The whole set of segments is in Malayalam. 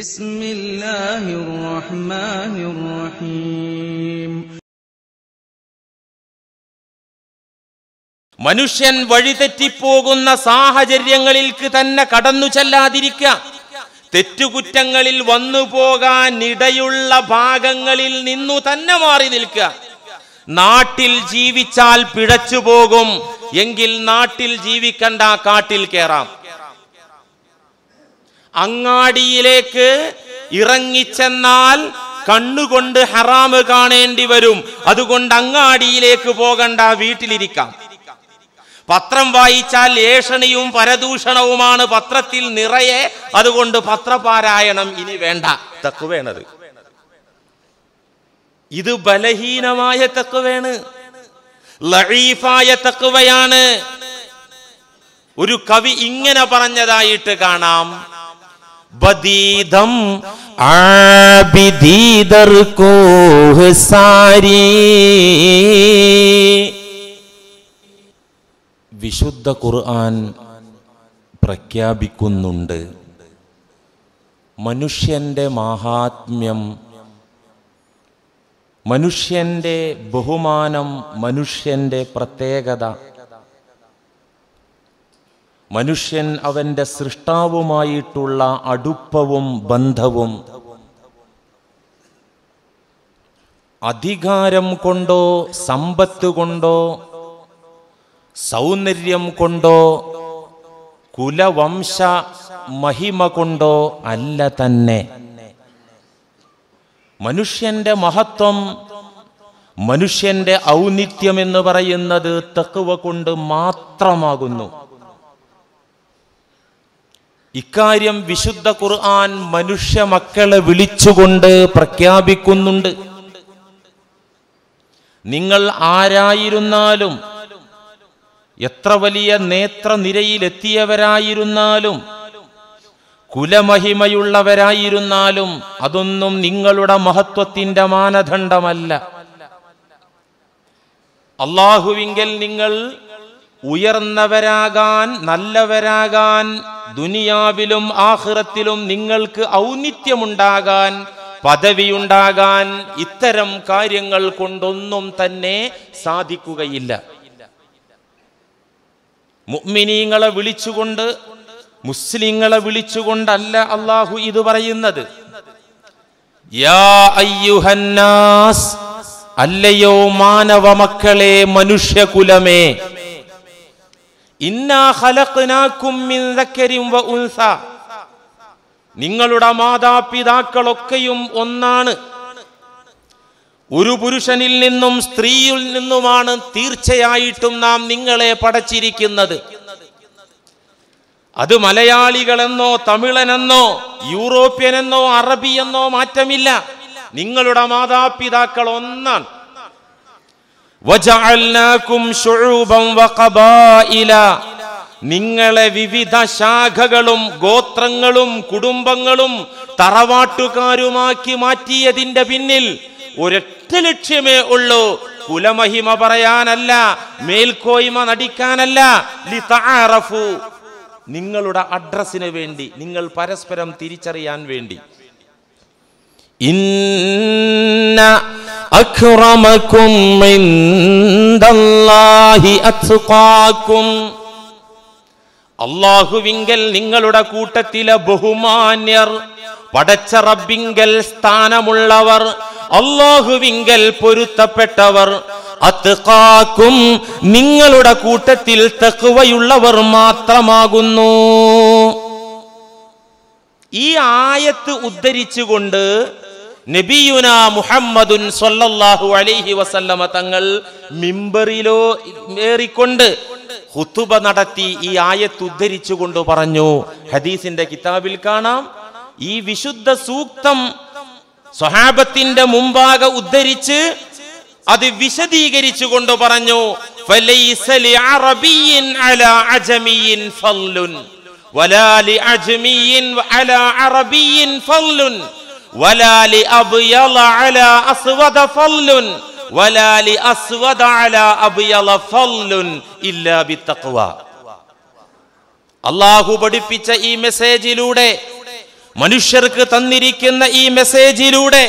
بسم الله الرحمن الرحيم മനുഷ്യൻ വഴിതെറ്റിപ്പോകുന്ന സാഹചര്യങ്ങളിൽക്ക് തന്നെ കടന്നു ചെല്ലാതിരിക്കുക തെറ്റുകുറ്റങ്ങളിൽ വന്നു പോകാനിടയുള്ള ഭാഗങ്ങളിൽ നിന്നു തന്നെ മാറി നിൽക്കുക നാട്ടിൽ ജീവിച്ചാൽ പിഴച്ചു പോകും എങ്കിൽ നാട്ടിൽ ജീവിക്കണ്ട കാട്ടിൽ കയറാം അങ്ങാടിയിലേക്ക് ഇറങ്ങിച്ചെന്നാൽ കണ്ണുകൊണ്ട് ഹറാമ് കാണേണ്ടി വരും അതുകൊണ്ട് അങ്ങാടിയിലേക്ക് പോകണ്ട വീട്ടിലിരിക്കാം പത്രം വായിച്ചാൽ ഏഷണിയും പരദൂഷണവുമാണ് പത്രത്തിൽ നിറയെ അതുകൊണ്ട് പത്രപാരായണം ഇനി വേണ്ട തക്കുവേണത് ഇത് ബലഹീനമായ തക്കുവേണ് ലഴീഫായ തക്കുവയാണ് ഒരു കവി ഇങ്ങനെ പറഞ്ഞതായിട്ട് കാണാം ബദീദം ആബിദീദർ കോഹ് സാരി വിശുദ്ധ ഖുർആൻ പ്രഖ്യാപിക്കുന്നുണ്ട് മനുഷ്യൻ്റെ മാഹാത്മ്യം മനുഷ്യൻ്റെ ബഹുമാനം മനുഷ്യൻ്റെ പ്രത്യേകത മനുഷ്യൻ അവൻ്റെ സൃഷ്ടാവുമായിട്ടുള്ള അടുപ്പവും ബന്ധവും അധികാരം കൊണ്ടോ സമ്പത്ത് കൊണ്ടോ സൗന്ദര്യം കൊണ്ടോ കുലവംശ മഹിമ കൊണ്ടോ അല്ല തന്നെ മനുഷ്യന്റെ മഹത്വം മനുഷ്യന്റെ ഔന്നിത്യം എന്ന് പറയുന്നത് തക്കുവ കൊണ്ട് മാത്രമാകുന്നു ഇക്കാര്യം വിശുദ്ധ ഖുർആൻ മനുഷ്യ മക്കളെ വിളിച്ചുകൊണ്ട് പ്രഖ്യാപിക്കുന്നുണ്ട് നിങ്ങൾ ആരായിരുന്നാലും എത്ര വലിയ നേത്രനിരയിലെത്തിയവരായിരുന്നാലും കുലമഹിമയുള്ളവരായിരുന്നാലും അതൊന്നും നിങ്ങളുടെ മഹത്വത്തിന്റെ മാനദണ്ഡമല്ല അള്ളാഹുവിങ്കൽ നിങ്ങൾ ഉയർന്നവരാകാൻ നല്ലവരാകാൻ ദുനിയാവിലും ആഹ്റത്തിലും നിങ്ങൾക്ക് ഔന്നിത്യമുണ്ടാകാൻ പദവിയുണ്ടാകാൻ ഇത്തരം കാര്യങ്ങൾ കൊണ്ടൊന്നും തന്നെ സാധിക്കുകയില്ല മുഗ്മിനീങ്ങളെ വിളിച്ചുകൊണ്ട് മുസ്ലിങ്ങളെ വിളിച്ചുകൊണ്ടല്ല അള്ളാഹു ഇത് പറയുന്നത് അല്ലയോ മാനവ മക്കളെ മനുഷ്യകുലമേ നിങ്ങളുടെ മാതാപിതാക്കളൊക്കെയും ഒന്നാണ് ഒരു പുരുഷനിൽ നിന്നും സ്ത്രീയിൽ നിന്നുമാണ് തീർച്ചയായിട്ടും നാം നിങ്ങളെ പടച്ചിരിക്കുന്നത് അത് മലയാളികളെന്നോ തമിഴനെന്നോ യൂറോപ്യനെന്നോ അറബിയെന്നോ മാറ്റമില്ല നിങ്ങളുടെ മാതാപിതാക്കൾ ഒന്നാണ് നിങ്ങളെ വിവിധ ശാഖകളും ഗോത്രങ്ങളും കുടുംബങ്ങളും തറവാട്ടുകാരുമാക്കി മാറ്റിയതിന്റെ പിന്നിൽ ഒരൊറ്റ ലക്ഷ്യമേ ഉള്ളൂ കുലമഹിമ പറയാനല്ല മേൽക്കോയ്മ നടിക്കാനല്ല നിങ്ങളുടെ അഡ്രസ്സിന് വേണ്ടി നിങ്ങൾ പരസ്പരം തിരിച്ചറിയാൻ വേണ്ടി ഇന്ന അള്ളാഹുവിങ്കൽ നിങ്ങളുടെ കൂട്ടത്തിലെ ബഹുമാന്യർ പടച്ച റബ്ബിങ്കൽ സ്ഥാനമുള്ളവർ അള്ളാഹുവിങ്കൽ പൊരുത്തപ്പെട്ടവർ അത്കാക്കും നിങ്ങളുടെ കൂട്ടത്തിൽ തെക്കുവയുള്ളവർ മാത്രമാകുന്നു ഈ ആയത്ത് ഉദ്ധരിച്ചുകൊണ്ട് നബിയുന മുഹമ്മദുൻ സൊല്ലാഹു അലൈഹി വസല്ലമ തങ്ങൾ മിമ്പറിലോ ഏറിക്കൊണ്ട് ഹുത്തുബ നടത്തി ഈ ആയത്ത് ഉദ്ധരിച്ചുകൊണ്ട് പറഞ്ഞു ഹദീസിന്റെ കിതാബിൽ കാണാം ഈ വിശുദ്ധ സൂക്തം സ്വഹാബത്തിന്റെ മുമ്പാകെ ഉദ്ധരിച്ച് അത് വിശദീകരിച്ചു കൊണ്ട് പറഞ്ഞു ഫലൈസലി വലാലി അബ്യല അല അസ്വദ ഫല്ലുൻ വലാലി അസ്വദ അല ഫല്ലുൻ ഇല്ലാ ബിത്തഖ്വ അള്ളാഹു പഠിപ്പിച്ച ഈ മെസ്സേജിലൂടെ മനുഷ്യർക്ക് തന്നിരിക്കുന്ന ഈ മെസ്സേജിലൂടെ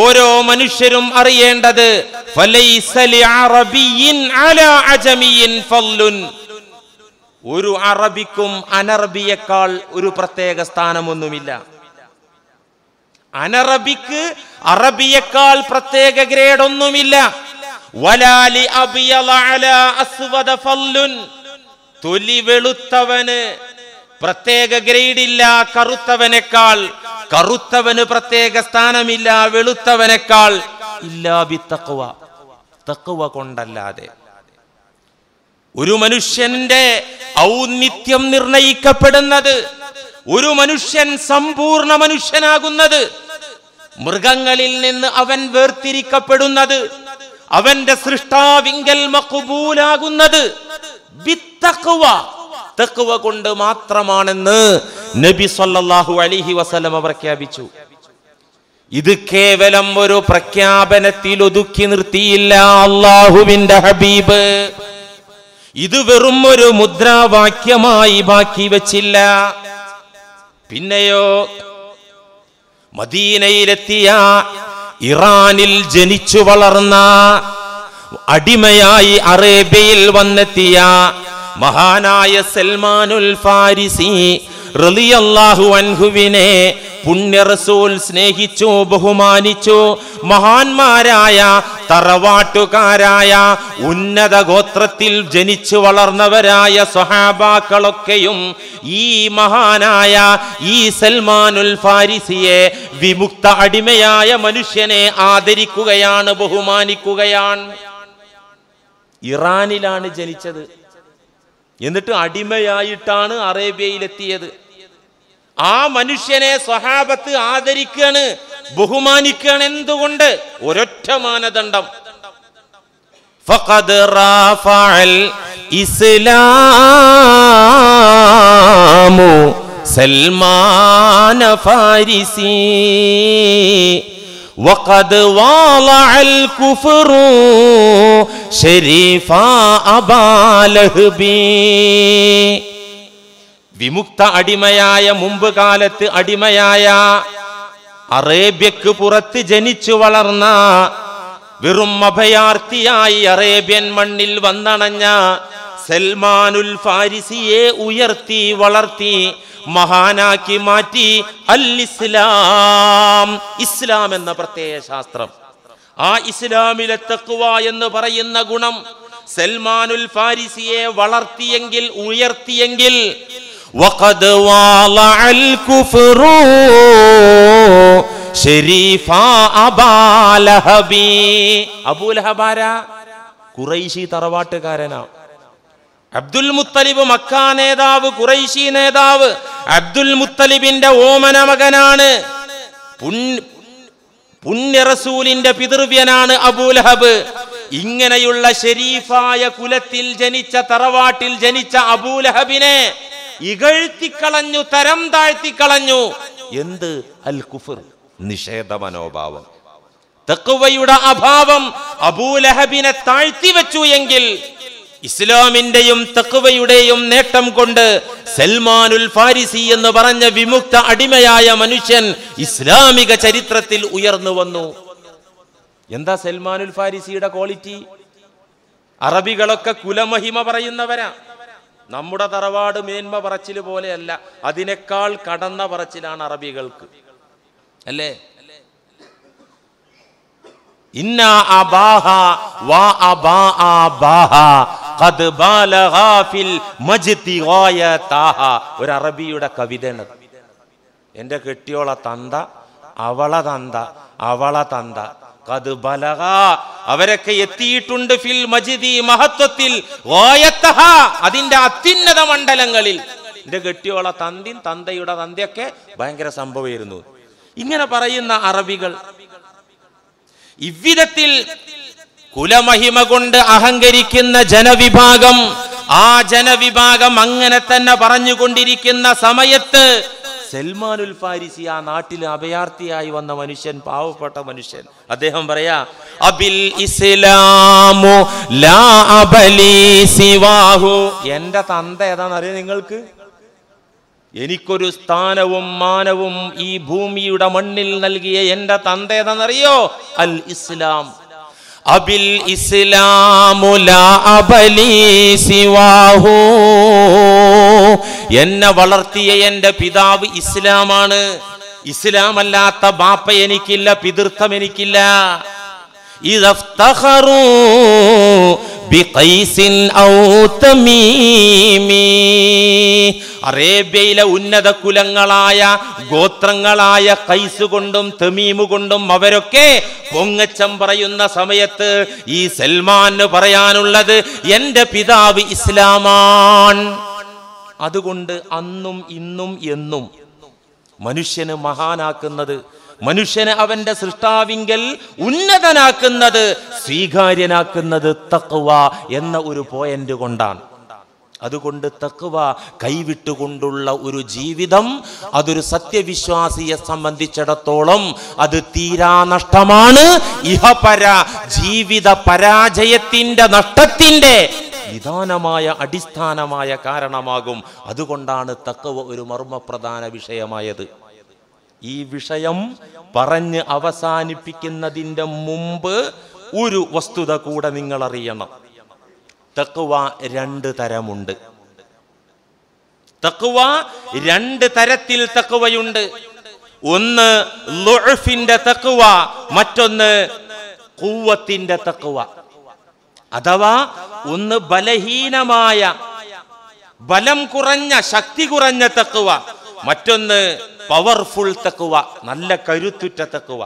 ഓരോ മനുഷ്യരും അറിയേണ്ടത് ഒരു അറബിക്കും അനറബിയേക്കാൾ ഒരു പ്രത്യേക സ്ഥാനമൊന്നുമില്ല അനറബിക്ക് അറബിയേക്കാൾ പ്രത്യേക ഗ്രേഡ് ഒന്നുമില്ല വലാലി തൊലി വെളുത്തവന് പ്രത്യേക ഗ്രേഡില്ല കറുത്തവനേക്കാൾ കറുത്തവന് പ്രത്യേക സ്ഥാനമില്ല വെളുത്തവനേക്കാൾ ഇല്ലാബി തക്കുവ തക്കുവ കൊണ്ടല്ലാതെ ഒരു മനുഷ്യന്റെ ഔന്നിത്യം നിർണയിക്കപ്പെടുന്നത് ഒരു മനുഷ്യൻ സമ്പൂർണ്ണ മനുഷ്യനാകുന്നത് മൃഗങ്ങളിൽ നിന്ന് അവൻ വേർതിരിക്കപ്പെടുന്നത് അവന്റെ സൃഷ്ടാവിങ്കൽ മക്കുബൂലാകുന്നത് തക്കുവ കൊണ്ട് മാത്രമാണെന്ന് നബി സല്ലാഹു അലിഹി വസലമ പ്രഖ്യാപിച്ചു ഇത് കേവലം ഒരു പ്രഖ്യാപനത്തിൽ ഒതുക്കി നിർത്തിയില്ല അള്ളാഹുവിന്റെ ഹബീബ് ഇത് വെറും ഒരു മുദ്രാവാക്യമായി ബാക്കി വച്ചില്ല പിന്നെയോ മദീനയിലെത്തിയ ഇറാനിൽ ജനിച്ചു വളർന്ന അടിമയായി അറേബ്യയിൽ വന്നെത്തിയ മഹാനായ സൽമാനുൽ ഫാരിസി അൻഹുവിനെ പുണ്യ റസൂൽ സ്നേഹിച്ചു ബഹുമാനിച്ചു മഹാന്മാരായ തറവാട്ടുകാരായ ഉന്നത ഗോത്രത്തിൽ ജനിച്ചു വളർന്നവരായ സ്വഹാബാക്കളൊക്കെയും ഈ മഹാനായ ഈ സൽമാനുൽ ഫാരിസിയെ വിമുക്ത അടിമയായ മനുഷ്യനെ ആദരിക്കുകയാണ് ബഹുമാനിക്കുകയാണ് ഇറാനിലാണ് ജനിച്ചത് എന്നിട്ട് അടിമയായിട്ടാണ് അറേബ്യയിലെത്തിയത് ആ മനുഷ്യനെ സ്വഹാബത്ത് ആദരിക്കുകയാണ് ബഹുമാനിക്കുകയാണ് എന്തുകൊണ്ട് ഒരൊറ്റ മാനദണ്ഡം ഇസ്ലാമു സൽമാന ഫാരിസി വിമുക്ത അടിമയായ മുമ്പ് കാലത്ത് അടിമയായ അറേബ്യക്ക് പുറത്ത് ജനിച്ചു വളർന്ന വെറും അഭയാർത്ഥിയായി അറേബ്യൻ മണ്ണിൽ വന്നണഞ്ഞ സൽമാനുൽ ഫാരിസിയെ ഉയർത്തി വളർത്തി മഹാനാക്കി മാറ്റി അൽ ഇസ്ലാം ഇസ്ലാം എന്ന പ്രത്യേക ശാസ്ത്രം ആ ഇസ്ലാമിലെ തക്കുവ എന്ന് പറയുന്ന ഗുണം സൽമാനുൽ ഫാരിസിയെ വളർത്തിയെങ്കിൽ ഉയർത്തിയെങ്കിൽ وقد والع الكفر ഷെരീഫ അബാലഹബി അബൂലഹബാര കുറൈശി തറവാട്ടുകാരനാണ് അബ്ദുൽ മുത്തലിബ് മക്ക നേതാവ് കുറൈശി നേതാവ് അബ്ദുൽ മുത്തലിബിന്റെ ഓമന മകനാണ് പുണ്യറസൂലിന്റെ പിതൃവ്യനാണ് അബൂലഹബ് ഇങ്ങനെയുള്ള ഷെരീഫായ കുലത്തിൽ ജനിച്ച തറവാട്ടിൽ ജനിച്ച അബൂലഹബിനെ ഇകഴ്ത്തിക്കളഞ്ഞു തരം താഴ്ത്തിക്കളഞ്ഞു എന്ത് അൽ കുഫർ നിഷേധ മനോഭാവം തക്കുവയുടെ അഭാവം അബൂലഹബിനെ താഴ്ത്തി വെച്ചു എങ്കിൽ ഇസ്ലാമിന്റെയും തക്കുവയുടെയും നേട്ടം കൊണ്ട് സൽമാനുൽ ഫാരിസി എന്ന് പറഞ്ഞ വിമുക്ത അടിമയായ മനുഷ്യൻ ഇസ്ലാമിക ചരിത്രത്തിൽ ഉയർന്നു വന്നു എന്താ സൽമാനുൽ ഫാരിസിയുടെ ക്വാളിറ്റി അറബികളൊക്കെ കുലമഹിമ പറയുന്നവരാ നമ്മുടെ തറവാട് മേന്മ പറച്ചിൽ പോലെയല്ല അതിനേക്കാൾ കടന്ന പറച്ചിലാണ് അറബികൾക്ക് അല്ലേ ഇന്ന അബാഹ വാ അബാഹ ഖദ് ഒരു അറബിയുടെ കവിതയാണ് എന്റെ കെട്ടിയോള തന്ത അവള തന്ത അവള തന്ത അവരൊക്കെ എത്തിയിട്ടുണ്ട് ഫിൽ മജിദി മഹത്വത്തിൽ അതിന്റെ അത്യുന്നത മണ്ഡലങ്ങളിൽ എന്റെ കെട്ടിയോള തന്തി തന്തയുടെ തന്തയൊക്കെ ഭയങ്കര സംഭവമായിരുന്നു ഇങ്ങനെ പറയുന്ന അറബികൾ ഇവിധത്തിൽ കുലമഹിമ കൊണ്ട് അഹങ്കരിക്കുന്ന ജനവിഭാഗം ആ ജനവിഭാഗം അങ്ങനെ തന്നെ പറഞ്ഞുകൊണ്ടിരിക്കുന്ന സമയത്ത് സൽമാനുൽ ഫാരിസി ആ നാട്ടിൽ അഭയാർത്ഥിയായി വന്ന മനുഷ്യൻ പാവപ്പെട്ട മനുഷ്യൻ അദ്ദേഹം പറയാ അബിൽ ഇസ്ലാമു ലാ അബലി സിവാഹു എന്റെ തന്ത അറിയാം നിങ്ങൾക്ക് എനിക്കൊരു സ്ഥാനവും മാനവും ഈ ഭൂമിയുടെ മണ്ണിൽ നൽകിയ എന്റെ തന്ത ഏതാണെന്നറിയോ അൽ ഇസ്ലാം അബിൽ ഇസ്ലാമു ലാ അബലി സിവാഹു എന്നെ വളർത്തിയ എൻ്റെ പിതാവ് ഇസ്ലാമാണ് ഇസ്ലാമല്ലാത്ത ബാപ്പ എനിക്കില്ല പിതൃത്വം എനിക്കില്ല അറേബ്യയിലെ ഉന്നത കുലങ്ങളായ ഗോത്രങ്ങളായ കൈസ് കൊണ്ടും തെമീമു കൊണ്ടും അവരൊക്കെ പൊങ്ങച്ചം പറയുന്ന സമയത്ത് ഈ സൽമാന് പറയാനുള്ളത് എൻ്റെ പിതാവ് ഇസ്ലാമാണ് അതുകൊണ്ട് അന്നും ഇന്നും എന്നും മനുഷ്യന് മഹാനാക്കുന്നത് മനുഷ്യനെ അവന്റെ സൃഷ്ടാവിങ്കൽ ഉന്നതനാക്കുന്നത് സ്വീകാര്യനാക്കുന്നത് തക്വ എന്ന ഒരു പോയിന്റ് കൊണ്ടാണ് അതുകൊണ്ട് തക്വ കൈവിട്ടുകൊണ്ടുള്ള ഒരു ജീവിതം അതൊരു സത്യവിശ്വാസിയെ സംബന്ധിച്ചിടത്തോളം അത് തീരാ നഷ്ടമാണ് ഇഹപര ജീവിത പരാജയത്തിന്റെ നഷ്ടത്തിന്റെ നിദാനമായ അടിസ്ഥാനമായ കാരണമാകും അതുകൊണ്ടാണ് തക്കവ ഒരു മർമ്മപ്രധാന വിഷയമായത് ഈ വിഷയം പറഞ്ഞ് അവസാനിപ്പിക്കുന്നതിൻ്റെ മുമ്പ് ഒരു വസ്തുത കൂടെ നിങ്ങൾ അറിയണം തക്കുവ രണ്ട് തരമുണ്ട് തക്കുവ രണ്ട് തരത്തിൽ തക്കുവയുണ്ട് ഒന്ന് ലുഴഫിന്റെ തക്കുവ മറ്റൊന്ന് കൂവത്തിന്റെ തക്കുവ അഥവാ ഒന്ന് ബലഹീനമായ ബലം കുറഞ്ഞ ശക്തി കുറഞ്ഞ തക്കുവ മറ്റൊന്ന് പവർഫുൾ തക്കുവ നല്ല കരുത്തുറ്റ തക്കുവ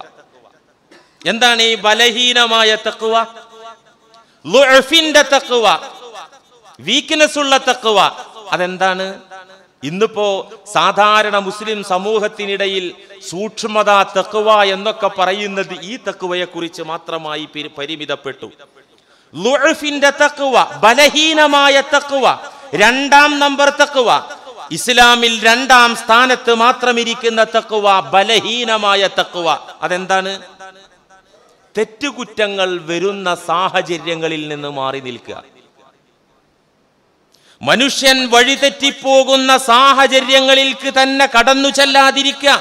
എന്താണ് ഈ ബലഹീനമായ തക്കുവ ലുഫിന്റെ തക്കുവ വീക്ക്നെസ് ഉള്ള തക്കുവ അതെന്താണ് ഇന്നിപ്പോ സാധാരണ മുസ്ലിം സമൂഹത്തിനിടയിൽ സൂക്ഷ്മത തക്കുവ എന്നൊക്കെ പറയുന്നത് ഈ കുറിച്ച് മാത്രമായി പരിമിതപ്പെട്ടു ലുഅഫിന്റെ തക്കുവ ബലഹീനമായ തക്കുവ രണ്ടാം നമ്പർ തക്കുവ ഇസ്ലാമിൽ രണ്ടാം സ്ഥാനത്ത് മാത്രമിരിക്കുന്ന തക്കുവ ബലഹീനമായ തക്കുവ അതെന്താണ് തെറ്റുകുറ്റങ്ങൾ വരുന്ന സാഹചര്യങ്ങളിൽ നിന്ന് മാറി നിൽക്കുക മനുഷ്യൻ വഴിതെറ്റിപ്പോകുന്ന സാഹചര്യങ്ങളിൽക്ക് തന്നെ കടന്നു ചെല്ലാതിരിക്കുക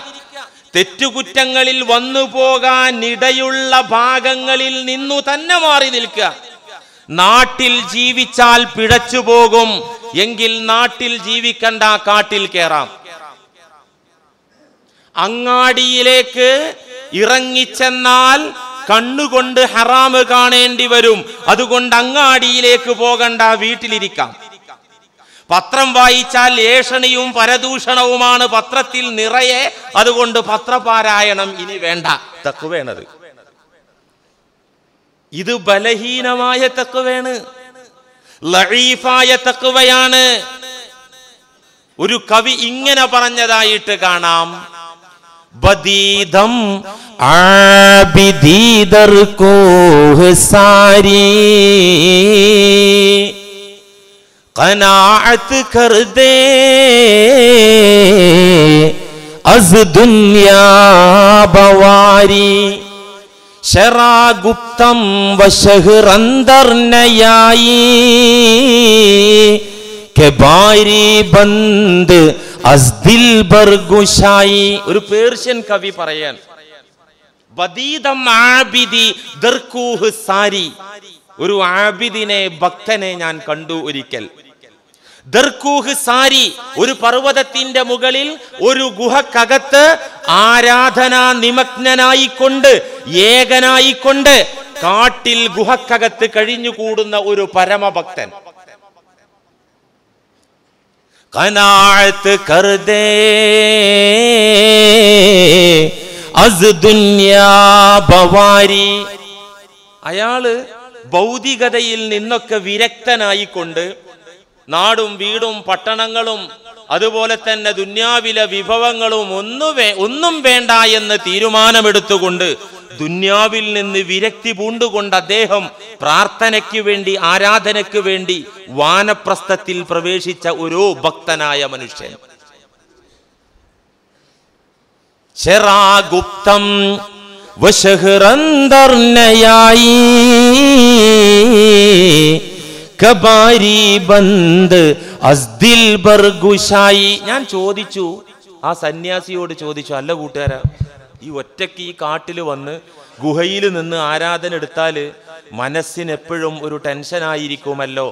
തെറ്റുകുറ്റങ്ങളിൽ വന്നു പോകാനിടയുള്ള ഭാഗങ്ങളിൽ നിന്നു തന്നെ മാറി നിൽക്കുക നാട്ടിൽ ജീവിച്ചാൽ പിഴച്ചു പോകും എങ്കിൽ നാട്ടിൽ ജീവിക്കണ്ട കാട്ടിൽ കയറാം അങ്ങാടിയിലേക്ക് ഇറങ്ങിച്ചെന്നാൽ കണ്ണുകൊണ്ട് ഹറാമ് കാണേണ്ടി വരും അതുകൊണ്ട് അങ്ങാടിയിലേക്ക് പോകണ്ട വീട്ടിലിരിക്കാം പത്രം വായിച്ചാൽ ഏഷണിയും പരദൂഷണവുമാണ് പത്രത്തിൽ നിറയെ അതുകൊണ്ട് പത്രപാരായണം ഇനി വേണ്ട തക്കുവേണത് ഇത് ബലഹീനമായ തക്കവയാണ് ലഴീഫായ തക്കവയാണ് ഒരു കവി ഇങ്ങനെ പറഞ്ഞതായിട്ട് കാണാം ബദീതം ആബിദീദർ കോഹ് സാരി കനാഅത്ത് കർദേ അസ് ദുനിയാ ബവാരി ഷെറാഗുപ്തം വശഹ്റന്തർണയായി ഒരു പേർഷ്യൻ കവി പറയാൻ ഒരു ആബിദിനെ ഭക്തനെ ഞാൻ കണ്ടു ഒരിക്കൽ ദർക്കൂഹ് സാരി ഒരു പർവ്വതത്തിന്റെ മുകളിൽ ഒരു ഗുഹക്കകത്ത് ആരാധനാ നിമഗ്നനായിക്കൊണ്ട് ഏകനായിക്കൊണ്ട് കാട്ടിൽ ഗുഹക്കകത്ത് കഴിഞ്ഞുകൂടുന്ന ഒരു പരമഭക്തൻ കനാഴ്ത്ത് കർദേ അസ് അയാള് ഭൗതികതയിൽ നിന്നൊക്കെ വിരക്തനായിക്കൊണ്ട് കൊണ്ട് നാടും വീടും പട്ടണങ്ങളും അതുപോലെ തന്നെ ദുന്യാവിലെ വിഭവങ്ങളും ഒന്നും ഒന്നും വേണ്ട എന്ന് തീരുമാനമെടുത്തുകൊണ്ട് ദുന്യാവിൽ നിന്ന് വിരക്തി പൂണ്ടുകൊണ്ട് അദ്ദേഹം പ്രാർത്ഥനയ്ക്ക് വേണ്ടി ആരാധനയ്ക്ക് വേണ്ടി വാനപ്രസ്ഥത്തിൽ പ്രവേശിച്ച ഒരു ഭക്തനായ മനുഷ്യൻ ചെറാഗുപ്തം കബാരി ബന്ദ് അസ്ദിൽ ബർഗുഷായി ഞാൻ ചോദിച്ചു ആ സന്യാസിയോട് ചോദിച്ചു അല്ല കൂട്ടുകാരാ ഈ ഒറ്റക്ക് ഈ കാട്ടിൽ വന്ന് ഗുഹയിൽ നിന്ന് ആരാധന എടുത്താൽ മനസ്സിനെപ്പോഴും ഒരു ടെൻഷനായിരിക്കുമല്ലോ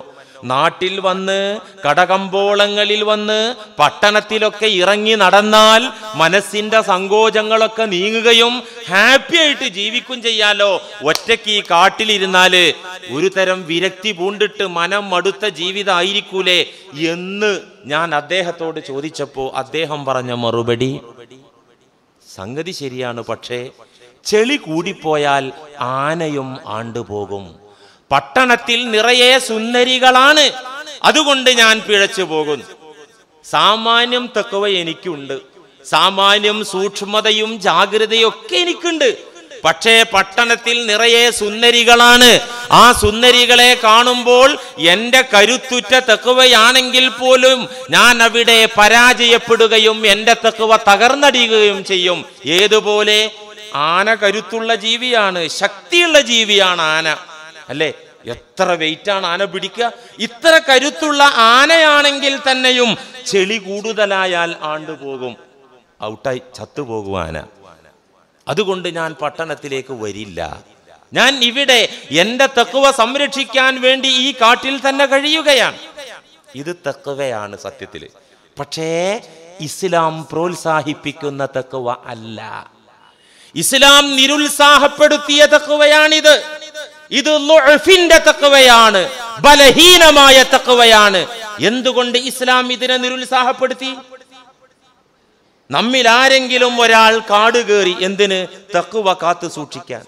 നാട്ടിൽ വന്ന് കടകമ്പോളങ്ങളിൽ വന്ന് പട്ടണത്തിലൊക്കെ ഇറങ്ങി നടന്നാൽ മനസ്സിന്റെ സങ്കോചങ്ങളൊക്കെ നീങ്ങുകയും ഹാപ്പി ആയിട്ട് ജീവിക്കും ചെയ്യാലോ ഒറ്റയ്ക്ക് ഈ കാട്ടിലിരുന്നാല് ഒരു തരം വിരക്തി പൂണ്ടിട്ട് മനം മടുത്ത ജീവിതമായിരിക്കൂലേ എന്ന് ഞാൻ അദ്ദേഹത്തോട് ചോദിച്ചപ്പോൾ അദ്ദേഹം പറഞ്ഞ മറുപടി സംഗതി ശരിയാണ് പക്ഷേ ചെളി കൂടിപ്പോയാൽ ആനയും ആണ്ടുപോകും പട്ടണത്തിൽ നിറയെ സുന്ദരികളാണ് അതുകൊണ്ട് ഞാൻ പിഴച്ചു പോകുന്നു സാമാന്യം തക്കവ എനിക്കുണ്ട് സാമാന്യം സൂക്ഷ്മതയും ജാഗ്രതയും ഒക്കെ എനിക്കുണ്ട് പക്ഷേ പട്ടണത്തിൽ നിറയെ സുന്ദരികളാണ് ആ സുന്ദരികളെ കാണുമ്പോൾ എൻ്റെ കരുത്തുറ്റ തെക്കുവയാണെങ്കിൽ പോലും ഞാൻ അവിടെ പരാജയപ്പെടുകയും എൻ്റെ തെക്കുവ തകർന്നടിയുകയും ചെയ്യും ഏതുപോലെ ആന കരുത്തുള്ള ജീവിയാണ് ശക്തിയുള്ള ജീവിയാണ് ആന അല്ലേ എത്ര വെയിറ്റാണ് ആന പിടിക്കുക ഇത്ര കരുത്തുള്ള ആനയാണെങ്കിൽ തന്നെയും ചെളി കൂടുതലായാൽ ആണ്ടുപോകും ഔട്ടായി ചത്തുപോകും ആന അതുകൊണ്ട് ഞാൻ പട്ടണത്തിലേക്ക് വരില്ല ഞാൻ ഇവിടെ എന്റെ തക്കുവ സംരക്ഷിക്കാൻ വേണ്ടി ഈ കാട്ടിൽ തന്നെ കഴിയുകയാണ് ഇത് തക്കുവയാണ് സത്യത്തിൽ പക്ഷേ ഇസ്ലാം പ്രോത്സാഹിപ്പിക്കുന്ന തക്കുവ അല്ല ഇസ്ലാം നിരുത്സാഹപ്പെടുത്തിയ തക്കുവയാണിത് ഇത് ലൊഫിന്റെ തക്കവയാണ് ബലഹീനമായ തക്കവയാണ് എന്തുകൊണ്ട് ഇസ്ലാം ഇതിനെ നിരുത്സാഹപ്പെടുത്തി നമ്മിൽ ആരെങ്കിലും ഒരാൾ കാട് കയറി എന്തിന് തക്കുവ കാത്തു സൂക്ഷിക്കാൻ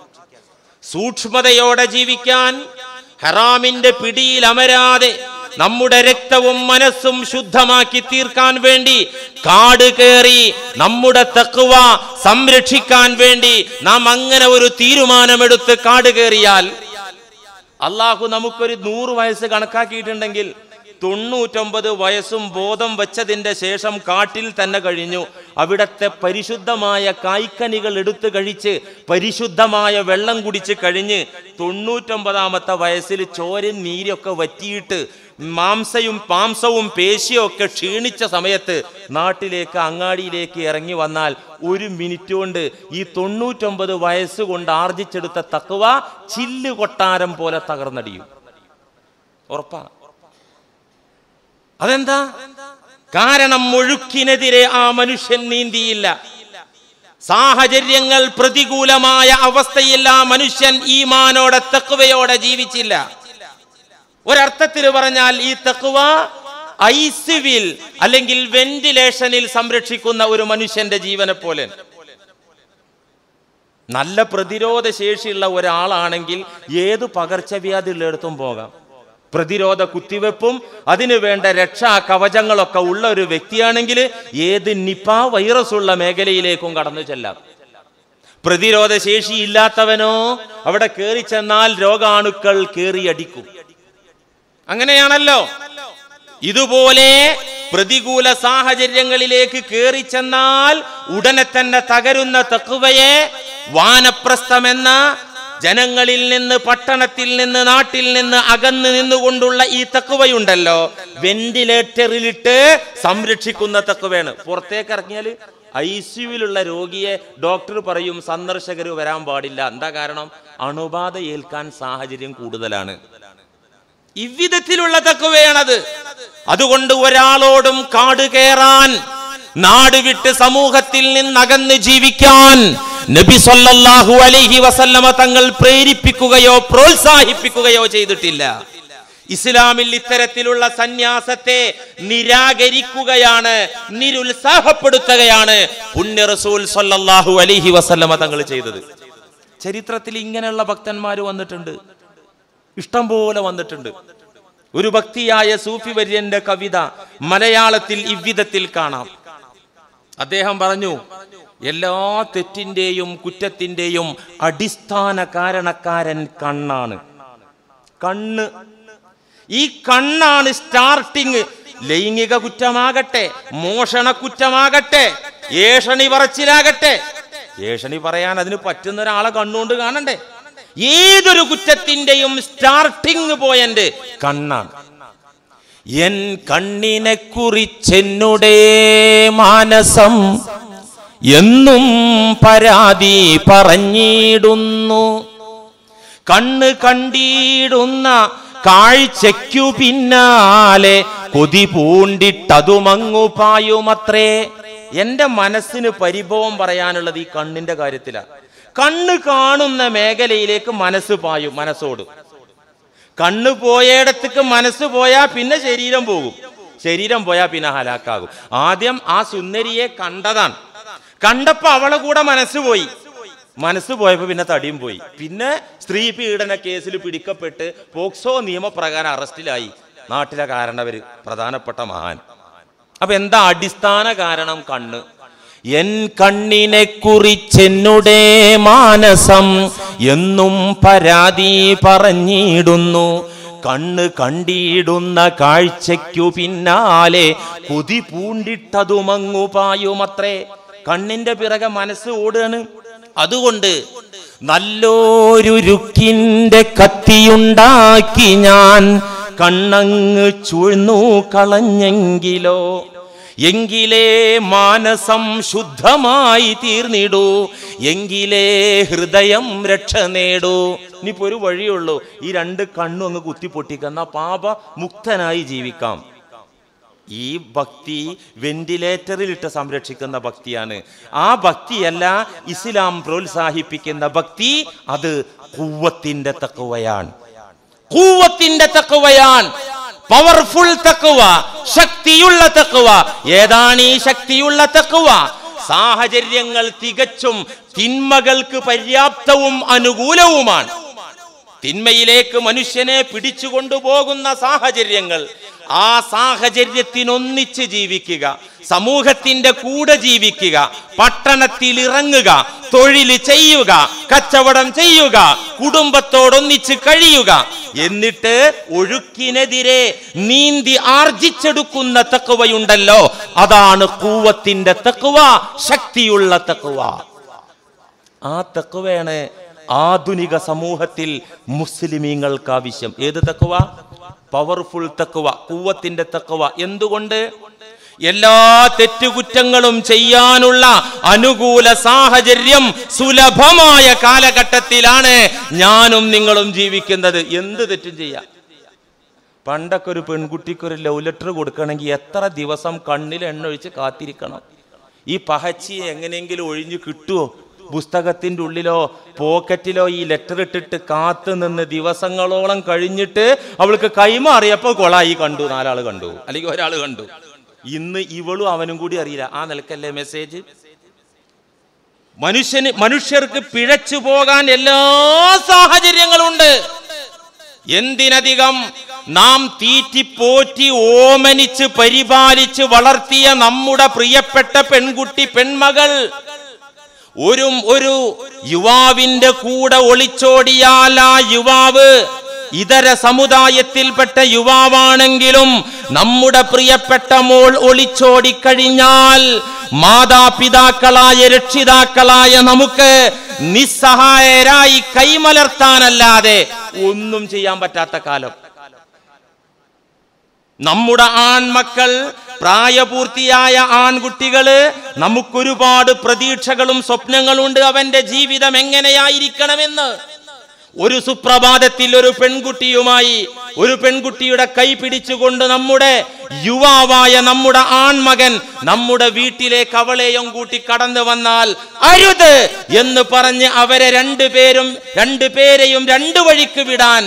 സൂക്ഷ്മതയോടെ ജീവിക്കാൻ ഹറാമിന്റെ പിടിയിൽ അമരാതെ നമ്മുടെ രക്തവും മനസ്സും ശുദ്ധമാക്കി തീർക്കാൻ വേണ്ടി കാട് കയറി നമ്മുടെ തക്കുവ സംരക്ഷിക്കാൻ വേണ്ടി നാം അങ്ങനെ ഒരു തീരുമാനമെടുത്ത് കാട് കയറിയാൽ അള്ളാഹു നമുക്കൊരു നൂറ് വയസ്സ് കണക്കാക്കിയിട്ടുണ്ടെങ്കിൽ തൊണ്ണൂറ്റൊമ്പത് വയസ്സും ബോധം വച്ചതിൻ്റെ ശേഷം കാട്ടിൽ തന്നെ കഴിഞ്ഞു അവിടത്തെ പരിശുദ്ധമായ കായ്ക്കനികൾ എടുത്തു കഴിച്ച് പരിശുദ്ധമായ വെള്ളം കുടിച്ച് കഴിഞ്ഞ് തൊണ്ണൂറ്റൊമ്പതാമത്തെ വയസ്സിൽ ചോരൻ നീരൊക്കെ വറ്റിയിട്ട് മാംസയും പാംസവും പേശിയും ഒക്കെ ക്ഷീണിച്ച സമയത്ത് നാട്ടിലേക്ക് അങ്ങാടിയിലേക്ക് ഇറങ്ങി വന്നാൽ ഒരു മിനിറ്റ് കൊണ്ട് ഈ തൊണ്ണൂറ്റൊമ്പത് വയസ്സ് കൊണ്ട് ആർജിച്ചെടുത്ത തക്കുവ ചില്ല് കൊട്ടാരം പോലെ തകർന്നടിയും ഉറപ്പാണ് അതെന്താ കാരണം ഒഴുക്കിനെതിരെ ആ മനുഷ്യൻ നീന്തിയില്ല സാഹചര്യങ്ങൾ പ്രതികൂലമായ അവസ്ഥയിൽ ആ മനുഷ്യൻ മാനോടെ തെക്കുവയോടെ ജീവിച്ചില്ല ഒരർത്ഥത്തിൽ പറഞ്ഞാൽ ഈ തെക്കുവ ഐസിവിൽ അല്ലെങ്കിൽ വെന്റിലേഷനിൽ സംരക്ഷിക്കുന്ന ഒരു മനുഷ്യന്റെ ജീവനെ പോലെ നല്ല പ്രതിരോധ ശേഷിയുള്ള ഒരാളാണെങ്കിൽ ഏത് പകർച്ചവ്യാധികളെടുത്തും പോകാം പ്രതിരോധ കുത്തിവെപ്പും അതിനുവേണ്ട രക്ഷാ കവചങ്ങളൊക്കെ ഉള്ള ഒരു വ്യക്തിയാണെങ്കിൽ ഏത് നിപ വൈറസ് ഉള്ള മേഖലയിലേക്കും കടന്നു ചെല്ലാം പ്രതിരോധ ശേഷി ഇല്ലാത്തവനോ അവിടെ കയറി ചെന്നാൽ രോഗാണുക്കൾ കയറിയടിക്കും അങ്ങനെയാണല്ലോ ഇതുപോലെ പ്രതികൂല സാഹചര്യങ്ങളിലേക്ക് കയറി ചെന്നാൽ ഉടനെ തന്നെ തകരുന്ന തക്കുവയെ വാനപ്രസ്ഥമെന്ന ജനങ്ങളിൽ നിന്ന് പട്ടണത്തിൽ നിന്ന് നാട്ടിൽ നിന്ന് അകന്ന് നിന്നുകൊണ്ടുള്ള ഈ തക്കുവയുണ്ടല്ലോ വെന്റിലേറ്ററിലിട്ട് സംരക്ഷിക്കുന്ന തക്കുവയാണ് പുറത്തേക്ക് ഇറങ്ങിയാല് ഐ സിയുവിലുള്ള രോഗിയെ ഡോക്ടർ പറയും സന്ദർശകർ വരാൻ പാടില്ല എന്താ കാരണം അണുബാധ ഏൽക്കാൻ സാഹചര്യം കൂടുതലാണ് ഇവിധത്തിലുള്ള തക്കുവയാണത് അതുകൊണ്ട് ഒരാളോടും കാട് കയറാൻ നാട് വിട്ട് സമൂഹത്തിൽ നിന്നകന്ന് ജീവിക്കാൻ നബി സല്ലല്ലാഹു അലൈഹി വസല്ലമ തങ്ങൾ പ്രേരിപ്പിക്കുകയോ പ്രോത്സാഹിപ്പിക്കുകയോ ചെയ്തിട്ടില്ല ഇസ്ലാമിൽ ഇത്തരത്തിലുള്ള സന്യാസത്തെ നിരാകരിക്കുകയാണ് നിരുത്സാഹപ്പെടുത്തുകയാണ് പുണ്യ റസൂൽ സല്ലല്ലാഹു അലൈഹി വസല്ലമ തങ്ങൾ ചെയ്തത് ചരിത്രത്തിൽ ഇങ്ങനെയുള്ള ഭക്തന്മാർ വന്നിട്ടുണ്ട് ഇഷ്ടം പോലെ വന്നിട്ടുണ്ട് ഒരു ഭക്തിയായ സൂഫി വര്യന്റെ കവിത മലയാളത്തിൽ ഇവ്വിധത്തിൽ കാണാം അദ്ദേഹം പറഞ്ഞു എല്ലാ തെറ്റിൻ്റെയും കുറ്റത്തിൻ്റെയും അടിസ്ഥാന കാരണക്കാരൻ കണ്ണാണ് കണ്ണ് ഈ കണ്ണാണ് സ്റ്റാർട്ടിങ് ലൈംഗിക കുറ്റമാകട്ടെ മോഷണ കുറ്റമാകട്ടെ ഏഷണി പറച്ചിലാകട്ടെ ഏഷണി പറയാൻ അതിന് പറ്റുന്ന ഒരാളെ കണ്ണുകൊണ്ട് കാണണ്ടേ ഏതൊരു കുറ്റത്തിന്റെയും സ്റ്റാർട്ടിങ് പോയന്റ് കണ്ണാണ് എൻ കണ്ണിനെ കുറിച്ചെന്നുടേ മാനസം എന്നും പരാതി പറഞ്ഞിടുന്നു കണ്ണ് കണ്ടിടുന്ന കാഴ്ചയ്ക്കു പിന്നാലെ കൊതി പൂണ്ടിട്ടതുമങ്ങു പായുമത്രേ എന്റെ മനസ്സിന് പരിഭവം പറയാനുള്ളത് ഈ കണ്ണിന്റെ കാര്യത്തിലാണ് കണ്ണ് കാണുന്ന മേഖലയിലേക്ക് മനസ്സ് പായും മനസ്സോട് കണ്ണ് പോയേടത്തേക്ക് മനസ്സ് പോയാൽ പിന്നെ ശരീരം പോകും ശരീരം പോയാൽ പിന്നെ ഹലാക്കാകും ആദ്യം ആ സുന്ദരിയെ കണ്ടതാണ് കണ്ടപ്പോൾ അവളെ കൂടെ മനസ്സ് പോയി മനസ്സ് പോയപ്പോൾ പിന്നെ തടിയും പോയി പിന്നെ സ്ത്രീ പീഡന കേസിൽ പിടിക്കപ്പെട്ട് പോക്സോ നിയമപ്രകാരം അറസ്റ്റിലായി നാട്ടിലെ കാരണവര് പ്രധാനപ്പെട്ട മഹാൻ അപ്പൊ എന്താ അടിസ്ഥാന കാരണം കണ്ണ് എൻ കണ്ണിനെ കുറിച്ചെന്നുടേ മാനസം എന്നും പരാതി പറഞ്ഞിടുന്നു കണ്ണ് കണ്ടിടുന്ന കാഴ്ചയ്ക്കു പിന്നാലെ കൊതി പൂണ്ടിട്ടതുമങ്ങുപായുമത്രേ കണ്ണിന്റെ പിറകെ മനസ്സ് ഓടുകയാണ് അതുകൊണ്ട് നല്ലൊരു രുക്കിന്റെ കത്തിയുണ്ടാക്കി ഞാൻ കണ്ണങ്ങ് ചുഴ്ന്നു കളഞ്ഞെങ്കിലോ എങ്കിലേ മാനസം ശുദ്ധമായി തീർന്നിടൂ എങ്കിലേ ഹൃദയം രക്ഷ നേടൂ ഇനിയിപ്പോ ഒരു വഴിയുള്ളൂ ഈ രണ്ട് അങ്ങ് കുത്തിപ്പൊട്ടിക്കുന്ന പാപ മുക്തനായി ജീവിക്കാം ഈ ഭക്തി വെന്റിലേറ്ററിൽ ഇട്ട് സംരക്ഷിക്കുന്ന ഭക്തിയാണ് ആ ഭക്തിയല്ല ഇസ്ലാം പ്രോത്സാഹിപ്പിക്കുന്ന ഭക്തി അത് കൂവത്തിന്റെ തക്കുവയാണ് കൂവത്തിന്റെ തക്കുവയാണ് പവർഫുൾ തക്കുവ ശക്തിയുള്ള തക്കുവ ഏതാണ് ഈ ശക്തിയുള്ള തക്കുവ സാഹചര്യങ്ങൾ തികച്ചും തിന്മകൾക്ക് പര്യാപ്തവും അനുകൂലവുമാണ് തിന്മയിലേക്ക് മനുഷ്യനെ പിടിച്ചുകൊണ്ടുപോകുന്ന സാഹചര്യങ്ങൾ ആ സാഹചര്യത്തിനൊന്നിച്ച് ജീവിക്കുക സമൂഹത്തിന്റെ കൂടെ ജീവിക്കുക പട്ടണത്തിൽ ഇറങ്ങുക തൊഴിൽ ചെയ്യുക കച്ചവടം ചെയ്യുക കുടുംബത്തോടൊന്നിച്ച് കഴിയുക എന്നിട്ട് ഒഴുക്കിനെതിരെ നീന്തി ആർജിച്ചെടുക്കുന്ന തക്കുവയുണ്ടല്ലോ അതാണ് കൂവത്തിന്റെ തക്കുവ ശക്തിയുള്ള തക്കുവ ആ തക്കുവയാണ് ആധുനിക സമൂഹത്തിൽ മുസ്ലിമീങ്ങൾക്ക് ആവശ്യം ഏത് തക്കുവ പവർഫുൾ തക്കുവ കൂവത്തിന്റെ തക്കുവ എന്തുകൊണ്ട് എല്ലാ തെറ്റുകുറ്റങ്ങളും ചെയ്യാനുള്ള അനുകൂല സാഹചര്യം സുലഭമായ കാലഘട്ടത്തിലാണ് ഞാനും നിങ്ങളും ജീവിക്കുന്നത് എന്ത് തെറ്റും ചെയ്യാം പണ്ടൊക്കെ ഒരു പെൺകുട്ടിക്ക് ഒരു ലവ് ലെറ്റർ കൊടുക്കണമെങ്കിൽ എത്ര ദിവസം കണ്ണിൽ എണ്ണ ഒഴിച്ച് കാത്തിരിക്കണം ഈ പഹച്ചി എങ്ങനെയെങ്കിലും ഒഴിഞ്ഞു കിട്ടുമോ പുസ്തകത്തിൻ്റെ ഉള്ളിലോ പോക്കറ്റിലോ ഈ ലെറ്റർ ഇട്ടിട്ട് കാത്തു നിന്ന് ദിവസങ്ങളോളം കഴിഞ്ഞിട്ട് അവൾക്ക് കൈമാറിയപ്പോൾ കൊളായി കണ്ടു നാലാൾ കണ്ടു അല്ലെങ്കിൽ ഒരാൾ കണ്ടു ഇന്ന് ഇവളും അവനും കൂടി അറിയില്ല ആ നിലക്കല്ലേ മെസ്സേജ് മനുഷ്യന് മനുഷ്യർക്ക് പിഴച്ചു പോകാൻ എല്ലാ സാഹചര്യങ്ങളുണ്ട് എന്തിനധികം നാം തീറ്റിപ്പോറ്റി ഓമനിച്ച് പരിപാലിച്ച് വളർത്തിയ നമ്മുടെ പ്രിയപ്പെട്ട പെൺകുട്ടി പെൺമകൾ ഒരു ഒരു യുവാവിന്റെ കൂടെ ഒളിച്ചോടിയാൽ ആ യുവാവ് ഇതര സമുദായത്തിൽപ്പെട്ട യുവാവാണെങ്കിലും നമ്മുടെ പ്രിയപ്പെട്ട മോൾ ഒളിച്ചോടിക്കഴിഞ്ഞാൽ മാതാപിതാക്കളായ രക്ഷിതാക്കളായ നമുക്ക് നിസ്സഹായരായി കൈമലർത്താനല്ലാതെ ഒന്നും ചെയ്യാൻ പറ്റാത്ത കാലം നമ്മുടെ ആൺമക്കൾ പ്രായപൂർത്തിയായ ആൺകുട്ടികള് നമുക്കൊരുപാട് പ്രതീക്ഷകളും സ്വപ്നങ്ങളുണ്ട് അവന്റെ ജീവിതം എങ്ങനെയായിരിക്കണമെന്ന് ഒരു സുപ്രഭാതത്തിൽ ഒരു പെൺകുട്ടിയുമായി ഒരു പെൺകുട്ടിയുടെ കൈ പിടിച്ചുകൊണ്ട് നമ്മുടെ യുവാവായ നമ്മുടെ ആൺമകൻ നമ്മുടെ വീട്ടിലേക്ക് അവളെയും കൂട്ടി കടന്നു വന്നാൽ അരുത് എന്ന് പറഞ്ഞ് അവരെ രണ്ടുപേരും രണ്ടുപേരെയും രണ്ടു വഴിക്ക് വിടാൻ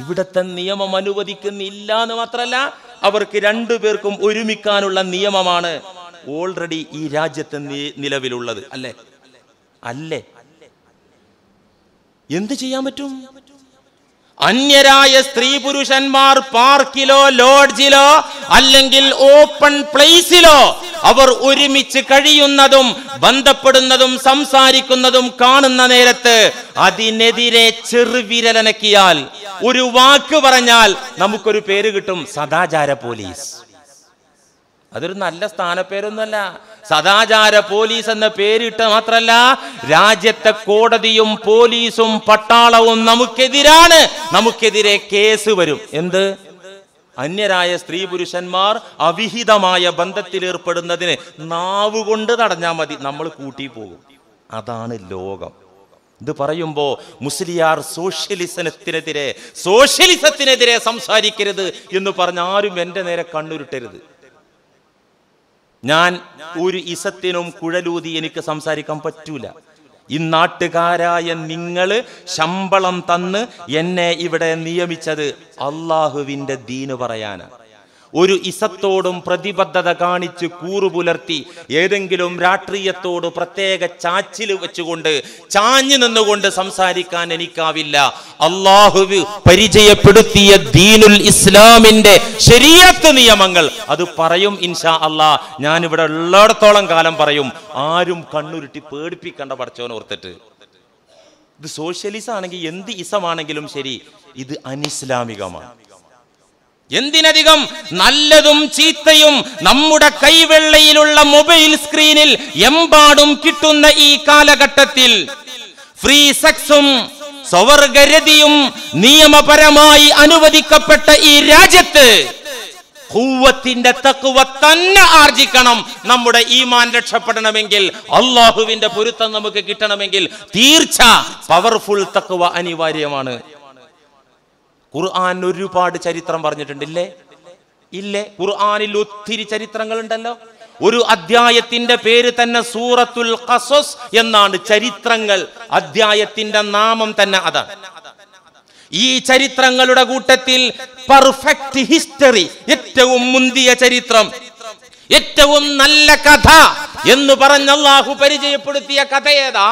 ഇവിടത്തെ നിയമം അനുവദിക്കുന്നില്ല എന്ന് മാത്രല്ല അവർക്ക് രണ്ടുപേർക്കും ഒരുമിക്കാനുള്ള നിയമമാണ് ഓൾറെഡി ഈ രാജ്യത്ത് നിലവിലുള്ളത് അല്ലേ അല്ലേ എന്ത് ചെയ്യാൻ പറ്റും അന്യരായ സ്ത്രീ പുരുഷന്മാർ പാർക്കിലോ ലോഡ്ജിലോ അല്ലെങ്കിൽ ഓപ്പൺ പ്ലേസിലോ അവർ ഒരുമിച്ച് കഴിയുന്നതും ബന്ധപ്പെടുന്നതും സംസാരിക്കുന്നതും കാണുന്ന നേരത്ത് അതിനെതിരെ ചെറുവിരലനക്കിയാൽ ഒരു വാക്ക് പറഞ്ഞാൽ നമുക്കൊരു പേര് കിട്ടും സദാചാര പോലീസ് അതൊരു നല്ല സ്ഥാനപ്പേരൊന്നുമല്ല സദാചാര പോലീസ് എന്ന പേരിട്ട് മാത്രല്ല രാജ്യത്തെ കോടതിയും പോലീസും പട്ടാളവും നമുക്കെതിരാണ് നമുക്കെതിരെ കേസ് വരും എന്ത് അന്യരായ സ്ത്രീ പുരുഷന്മാർ അവിഹിതമായ ബന്ധത്തിൽ ഏർപ്പെടുന്നതിന് നാവുകൊണ്ട് നടഞ്ഞാൽ മതി നമ്മൾ കൂട്ടി പോകും അതാണ് ലോകം ഇത് പറയുമ്പോൾ മുസ്ലിയാർ സോഷ്യലിസത്തിനെതിരെ സോഷ്യലിസത്തിനെതിരെ സംസാരിക്കരുത് എന്ന് പറഞ്ഞ ആരും എന്റെ നേരെ കണ്ണുരുട്ടരുത് ഞാൻ ഒരു ഇസത്തിനും കുഴലൂതി എനിക്ക് സംസാരിക്കാൻ പറ്റൂല ഈ നാട്ടുകാരായ നിങ്ങൾ ശമ്പളം തന്ന് എന്നെ ഇവിടെ നിയമിച്ചത് അള്ളാഹുവിന്റെ ദീന് പറയാനാണ് ഒരു ഇസത്തോടും പ്രതിബദ്ധത കാണിച്ച് കൂറുപുലർത്തി ഏതെങ്കിലും രാഷ്ട്രീയത്തോട് പ്രത്യേക ചാച്ചിൽ വെച്ചുകൊണ്ട് ചാഞ്ഞു നിന്നുകൊണ്ട് സംസാരിക്കാൻ എനിക്കാവില്ല അള്ളാഹു പരിചയപ്പെടുത്തിയ ദീനുൽ ഇസ്ലാമിന്റെ ശരിയത്ത് നിയമങ്ങൾ അത് പറയും ഇൻഷാ അള്ളാ ഞാനിവിടെ ഉള്ളിടത്തോളം കാലം പറയും ആരും കണ്ണുരുട്ടി പേടിപ്പിക്കണ്ട ഓർത്തിട്ട് ഇത് സോഷ്യലിസം ആണെങ്കിൽ എന്ത് ഇസമാണെങ്കിലും ശരി ഇത് അനിസ്ലാമികമാണ് എന്തിനധികം നല്ലതും ചീത്തയും നമ്മുടെ കൈവെള്ളയിലുള്ള മൊബൈൽ സ്ക്രീനിൽ എമ്പാടും കിട്ടുന്ന ഈ കാലഘട്ടത്തിൽ ഫ്രീ സെക്സും സ്വവർഗരതിയും നിയമപരമായി അനുവദിക്കപ്പെട്ട ഈ രാജ്യത്ത് ഹൂവത്തിന്റെ തക്കുവ തന്നെ ആർജിക്കണം നമ്മുടെ ഈമാൻ രക്ഷപ്പെടണമെങ്കിൽ അള്ളാഹുവിന്റെ പൊരുത്തം നമുക്ക് കിട്ടണമെങ്കിൽ തീർച്ച പവർഫുൾ തക്കുവ അനിവാര്യമാണ് ഖുർആൻ ഒരുപാട് ചരിത്രം പറഞ്ഞിട്ടുണ്ടല്ലേ ഇല്ലേ ഖുർആനിൽ ഒത്തിരി ചരിത്രങ്ങൾ ഉണ്ടല്ലോ ഒരു അധ്യായത്തിന്റെ പേര് തന്നെ സൂറത്തുൽ ഖസസ് എന്നാണ് ചരിത്രങ്ങൾ അധ്യായത്തിന്റെ നാമം തന്നെ അതാണ് ഈ ചരിത്രങ്ങളുടെ കൂട്ടത്തിൽ പെർഫെക്റ്റ് ഹിസ്റ്ററി ഏറ്റവും മുന്തിയ ചരിത്രം ഏറ്റവും നല്ല കഥ എന്ന് പറഞ്ഞ അള്ളാഹു പരിചയപ്പെടുത്തിയ കഥ ഏതാ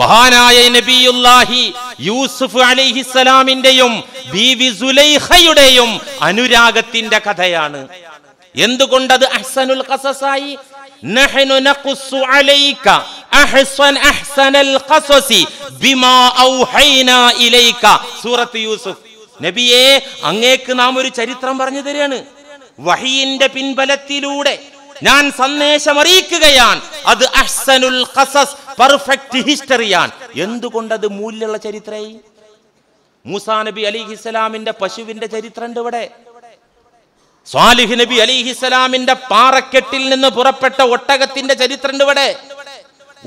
മഹാനായ നബിയുല്ലാഹി യൂസുഫ് അലിഹിസലാമിന്റെയും ബിവി സുലൈഹയുടെയും അനുരാഗത്തിന്റെ കഥയാണ് എന്തുകൊണ്ടത് അഹ്സനുൽ ഖസസായി നഹ്നു നഖുസ്സു അലൈക അഹ്സൻ അഹ്സനൽ ഖസസി ബിമാ ഔഹൈനാ ഇലൈക സൂറത്ത് യൂസുഫ് നബിയേ അങ്ങേക്ക് നാം ഒരു ചരിത്രം പറഞ്ഞു തരികയാണ് വഹിയിന്റെ പിൻബലത്തിലൂടെ ഞാൻ സന്ദേശം അറിയിക്കുകയാണ് അത് അഹ്സനുൽ ഖസസ് പെർഫെക്റ്റ് ഹിസ്റ്ററിയാണ് എന്തുകൊണ്ട് അത് മൂല്യമുള്ള ചരിത്രേ മൂസാ നബി അലിഹിസ്സലാമിന്റെ പശുവിന്റെ ചരിത്രമുണ്ട് ഇവിടെ സ്വാലിഹ് നബി അലിഹിസ്സലാമിന്റെ പാറക്കെട്ടിൽ നിന്ന് പുറപ്പെട്ട ഒട്ടകത്തിന്റെ ചരിത്രമുണ്ട് ഇവിടെ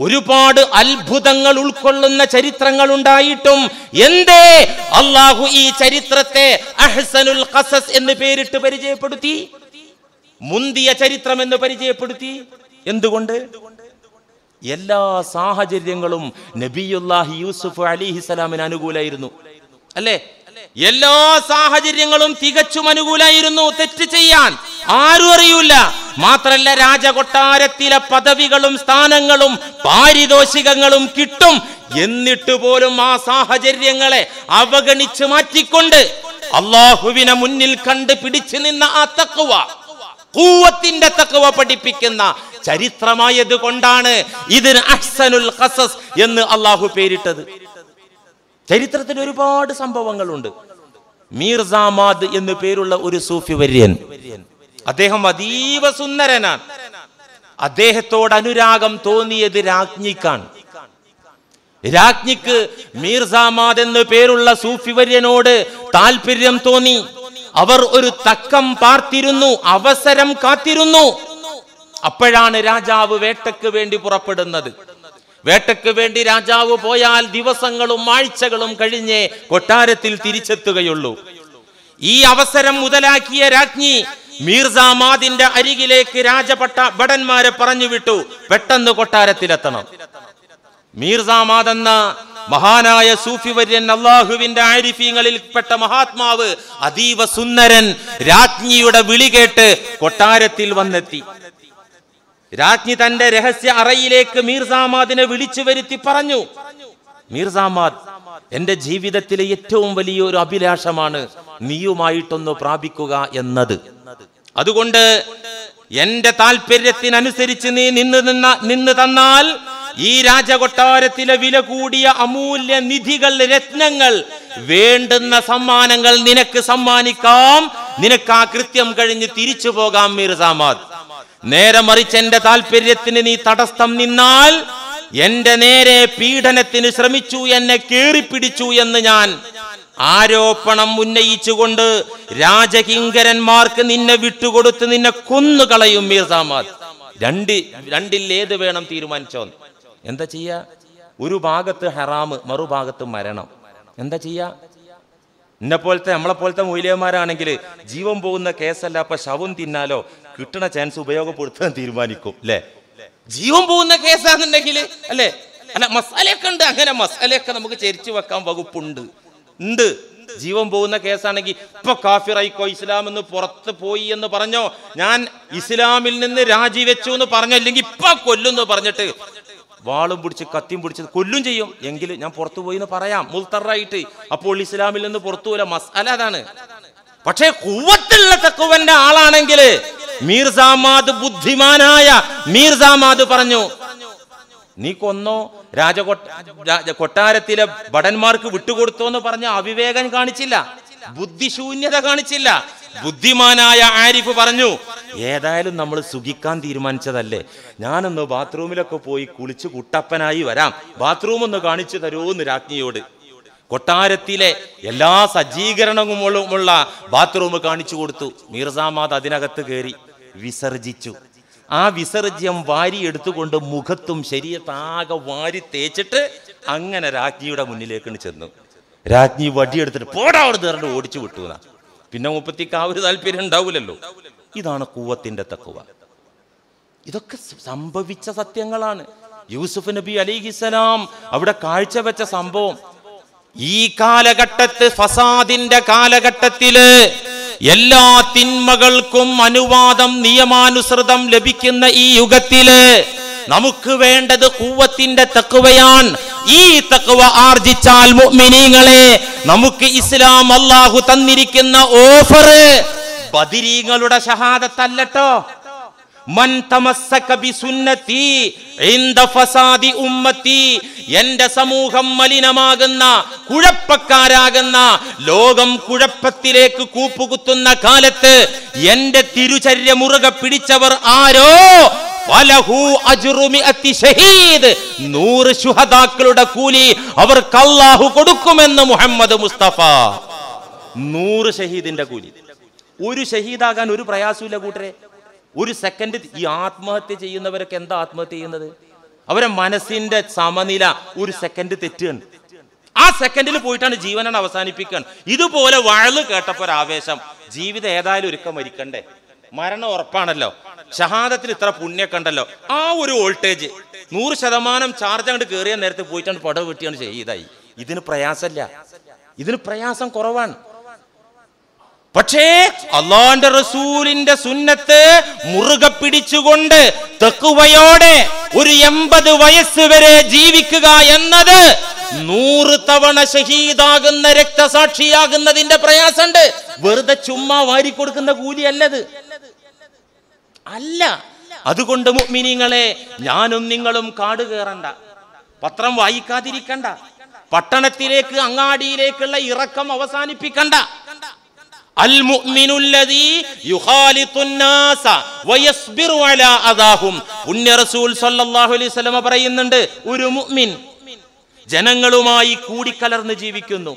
ഒരുപാട് അത്ഭുതങ്ങൾ ഉൾക്കൊള്ളുന്ന ചരിത്രങ്ങൾ ഉണ്ടായിട്ടും എന്തേ അള്ളാഹു ഈ ചരിത്രത്തെ അഹ്സനുൽ ഖസസ് എന്ന് പേരിട്ട് പരിചയപ്പെടുത്തി മുന്തിയ എന്ന് പരിചയപ്പെടുത്തി എന്തുകൊണ്ട് എല്ലാ സാഹചര്യങ്ങളും നബിയുല്ലാഹി യൂസുഫ് അലിഹിസലാമിന് അനുകൂലായിരുന്നു അല്ലേ എല്ലാ സാഹചര്യങ്ങളും തികച്ചും അനുകൂലായിരുന്നു തെറ്റ് ചെയ്യാൻ ആരും അറിയൂല മാത്രല്ല രാജകൊട്ടാരത്തിലെ പദവികളും സ്ഥാനങ്ങളും പാരിതോഷികങ്ങളും കിട്ടും എന്നിട്ട് പോലും ആ സാഹചര്യങ്ങളെ അവഗണിച്ച് മാറ്റിക്കൊണ്ട് അള്ളാഹുവിനെ മുന്നിൽ കണ്ട് പിടിച്ചു നിന്ന ആ തക്കുവ കൂവത്തിന്റെ തക്കവ പഠിപ്പിക്കുന്ന ചരിത്രമായത് കൊണ്ടാണ് ഇതിന് അഹ്സനുൽ ഖസസ് എന്ന് അള്ളാഹു പേരിട്ടത് ചരിത്രത്തിൽ ഒരുപാട് സംഭവങ്ങളുണ്ട് മീർസാമാദ് എന്ന് പേരുള്ള ഒരു സൂഫി വര്യൻ അദ്ദേഹം അതീവ സുന്ദരനാണ് അദ്ദേഹത്തോട് അനുരാഗം തോന്നിയത് രാജ്ഞിക്കാണ് രാജ്ഞിക്ക് മീർസാമാദ് എന്ന് പേരുള്ള സൂഫി വര്യനോട് താല്പര്യം തോന്നി അവർ ഒരു തക്കം പാർത്തിരുന്നു അവസരം കാത്തിരുന്നു അപ്പോഴാണ് രാജാവ് വേട്ടയ്ക്ക് വേണ്ടി പുറപ്പെടുന്നത് വേട്ടയ്ക്ക് വേണ്ടി രാജാവ് പോയാൽ ദിവസങ്ങളും ആഴ്ചകളും കഴിഞ്ഞേ കൊട്ടാരത്തിൽ തിരിച്ചെത്തുകയുള്ളൂ ഈ അവസരം മുതലാക്കിയ രാജ്ഞി മീർസാമാദിന്റെ അരികിലേക്ക് രാജപട്ട ഭടന്മാരെ പറഞ്ഞു വിട്ടു പെട്ടെന്ന് കൊട്ടാരത്തിലെത്തണം മീർസാമാദ് എന്ന മഹാനായ സൂഫിവര്യൻ അള്ളാഹുവിന്റെ ആരിഫീങ്ങളിൽപ്പെട്ട മഹാത്മാവ് അതീവ സുന്ദരൻ രാജ്ഞിയുടെ വിളി കേട്ട് കൊട്ടാരത്തിൽ വന്നെത്തി രാജ്ഞി തന്റെ രഹസ്യ അറയിലേക്ക് മീർസാമാദിനെ വിളിച്ചു വരുത്തി പറഞ്ഞു മീർസാമാദ് എന്റെ ജീവിതത്തിലെ ഏറ്റവും വലിയ ഒരു അഭിലാഷമാണ് നീയുമായിട്ടൊന്ന് പ്രാപിക്കുക എന്നത് അതുകൊണ്ട് എന്റെ താല്പര്യത്തിനനുസരിച്ച് നീ നിന്ന് നിന്ന നിന്ന് തന്നാൽ ഈ രാജകൊട്ടാരത്തിലെ വില കൂടിയ അമൂല്യ നിധികൾ രത്നങ്ങൾ വേണ്ടുന്ന സമ്മാനങ്ങൾ നിനക്ക് സമ്മാനിക്കാം നിനക്ക് ആ കൃത്യം കഴിഞ്ഞ് തിരിച്ചു പോകാം മീർസാമാദ് നേരെ മറിച്ച് എന്റെ താല്പര്യത്തിന് നീ തടസ്സം നിന്നാൽ എന്റെ നേരെ പീഡനത്തിന് ശ്രമിച്ചു എന്നെ കീറിപ്പിടിച്ചു എന്ന് ഞാൻ ആരോപണം ഉന്നയിച്ചുകൊണ്ട് രാജകിങ്കരന്മാർക്ക് നിന്നെ വിട്ടുകൊടുത്ത് നിന്നെ കൊന്നുകളയും മീർസാമാദ് രണ്ട് രണ്ടിൽ ഏത് വേണം തീരുമാനിച്ചോന്ന് എന്താ ചെയ്യുക ഒരു ഭാഗത്ത് ഹറാമ് മറുഭാഗത്ത് മരണം എന്താ ചെയ്യുക എന്നെ പോലത്തെ നമ്മളെ പോലത്തെ മൂല്യന്മാരാണെങ്കിൽ ജീവൻ പോകുന്ന കേസല്ല അപ്പൊ ശവം തിന്നാലോ കിട്ടണ ചാൻസ് ഉപയോഗപ്പെടുത്താൻ തീരുമാനിക്കും അല്ലെ ജീവൻ പോകുന്ന കേസാണെന്നുണ്ടെങ്കിൽ അല്ലേ അല്ല മസാലയൊക്കെ ഉണ്ട് അങ്ങനെ മസാലയൊക്കെ നമുക്ക് ചരിച്ചു വെക്കാൻ വകുപ്പുണ്ട് ഉണ്ട് ജീവൻ പോകുന്ന കേസാണെങ്കിൽ ഇപ്പൊ കാഫിറായിക്കോ ഇസ്ലാം എന്ന് പുറത്ത് പോയി എന്ന് പറഞ്ഞോ ഞാൻ ഇസ്ലാമിൽ നിന്ന് രാജിവെച്ചു എന്ന് പറഞ്ഞോ അല്ലെങ്കിൽ ഇപ്പൊ കൊല്ലുന്നു പറഞ്ഞിട്ട് വാളും പിടിച്ച് കത്തിയും പിടിച്ച് കൊല്ലും ചെയ്യും എങ്കിലും ഞാൻ പുറത്തു പോയി എന്ന് പറയാം മുൽത്തറായിട്ട് അപ്പോൾ ഇസ്ലാമിൽ നിന്ന് പുറത്തു പോലെ മസാല അതാണ് പക്ഷേ കൂവത്തുള്ള തക്കുവന്റെ ആളാണെങ്കിൽ മീർസാമാദ് ബുദ്ധിമാനായ മീർസാമാദ് പറഞ്ഞു നീ കൊന്നോ രാജകൊട്ട കൊട്ടാരത്തിലെ ഭടന്മാർക്ക് വിട്ടുകൊടുത്തോ എന്ന് പറഞ്ഞ അവിവേകം കാണിച്ചില്ല ബുദ്ധിശൂന്യത കാണിച്ചില്ല ബുദ്ധിമാനായ ആരിഫ് പറഞ്ഞു ഏതായാലും നമ്മൾ സുഖിക്കാൻ തീരുമാനിച്ചതല്ലേ ഞാനൊന്ന് ബാത്റൂമിലൊക്കെ പോയി കുളിച്ച് കുട്ടപ്പനായി വരാം ബാത്റൂം ഒന്ന് കാണിച്ചു തരുമെന്ന് രാജ്ഞിയോട് കൊട്ടാരത്തിലെ എല്ലാ സജ്ജീകരണങ്ങളുമുള്ള ബാത്റൂം കാണിച്ചു കൊടുത്തു മീർസാമാദ് അതിനകത്ത് കയറി വിസർജിച്ചു ആ വിസർജ്യം വാരി എടുത്തുകൊണ്ട് മുഖത്തും ശരീരത്താകെ വാരി തേച്ചിട്ട് അങ്ങനെ രാജ്ഞിയുടെ മുന്നിലേക്ക് ചെന്നു രാജ്ഞി വടിയെടുത്തിട്ട് പോടാ അവിടെ തേറിട്ട് ഓടിച്ചു വിട്ടു പിന്നെ മുപ്പത്തിക്ക് ആ ഒരു താല്പര്യം ഉണ്ടാവില്ലല്ലോ ഇതാണ് കൂവത്തിന്റെ തക്കുവ ഇതൊക്കെ സംഭവിച്ച സത്യങ്ങളാണ് യൂസുഫ് നബി അലിഹിസലാം അവിടെ കാഴ്ചവെച്ച സംഭവം ഈ കാലഘട്ടത്ത് ഫസാദിന്റെ കാലഘട്ടത്തില് എല്ലാ തിന്മകൾക്കും അനുവാദം നിയമാനുസൃതം ലഭിക്കുന്ന ഈ യുഗത്തില് നമുക്ക് വേണ്ടത് കൂവത്തിന്റെ തക്കുവയാണ് ഈ തക്കവ ആർജിച്ചാൽ മുഅ്മിനീങ്ങളെ നമുക്ക് ഇസ്ലാം അല്ലാഹു തന്നിരിക്കുന്ന ഓഫർ ബദരീങ്ങളുടെ ഷഹാദത്തല്ലട്ടോ മൻ തമസ്സക ബിസുന്നതി ഇന്ദ ഫസാദി ഉമ്മത്തി എന്റെ സമൂഹം മലിനമാകുന്ന കുഴപ്പക്കാരാകുന്ന ലോകം കുഴപ്പത്തിലേക്ക് കൂപ്പുകുത്തുന്ന കാലത്ത് എന്റെ തിരുചര്യ മുറുക പിടിച്ചവർ ആരോ നൂറ് ശുഹദാക്കളുടെ കൂലി അവർക്ക് അള്ളാഹു കൊടുക്കുമെന്ന് മുഹമ്മദ് മുസ്തഫ നൂറ് ഷഹീദിന്റെ കൂലി ഒരു ഷഹീദാകാൻ ഒരു പ്രയാസമില്ല കൂട്ടരെ ഒരു സെക്കൻഡ് ഈ ആത്മഹത്യ ചെയ്യുന്നവരൊക്കെ എന്താ ആത്മഹത്യ ചെയ്യുന്നത് അവരെ മനസ്സിന്റെ സമനില ഒരു സെക്കൻഡ് തെറ്റുകയാണ് ആ സെക്കൻഡിൽ പോയിട്ടാണ് ജീവനാണ് അവസാനിപ്പിക്കാൻ ഇതുപോലെ വഴല് കേട്ടപ്പോ ഒരു ആവേശം ജീവിതം ഏതായാലും ഒരുക്കം മരിക്കണ്ടേ മരണം ഉറപ്പാണല്ലോ ഷഹാദത്തിൽ ഇത്ര പുണ്യൊക്കെ ഉണ്ടല്ലോ ആ ഒരു വോൾട്ടേജ് നൂറ് ശതമാനം ചാർജ് അങ്ങോട്ട് കയറിയ നേരത്തെ പോയിട്ടാണ് പടവ് വെട്ടിയാണ് ചെയ്തായി ഇതിന് പ്രയാസമല്ല ഇതിന് പ്രയാസം കുറവാണ് പക്ഷേ അള്ളാന്റെ റസൂലിന്റെ സുന്നത്ത് മുറുക പിടിച്ചുകൊണ്ട് തെക്കുവയോടെ ഒരു എൺപത് വയസ്സ് വരെ ജീവിക്കുക എന്നത് നൂറ് തവണ ഷഹീദാകുന്ന രക്തസാക്ഷിയാകുന്നതിന്റെ പ്രയാസമുണ്ട് വെറുതെ ചുമ്മാ വാരി കൊടുക്കുന്ന കൂലിയല്ലത് അല്ല അതുകൊണ്ട് മുഗ്മിനിങ്ങളെ ഞാനും നിങ്ങളും കാട് കയറണ്ട പത്രം വായിക്കാതിരിക്കണ്ട പട്ടണത്തിലേക്ക് അങ്ങാടിയിലേക്കുള്ള ഇറക്കം അവസാനിപ്പിക്കണ്ട പറയുന്നുണ്ട് ഒരു മുഅ്മിൻ ജനങ്ങളുമായി കൂടിക്കലർന്ന് ജീവിക്കുന്നു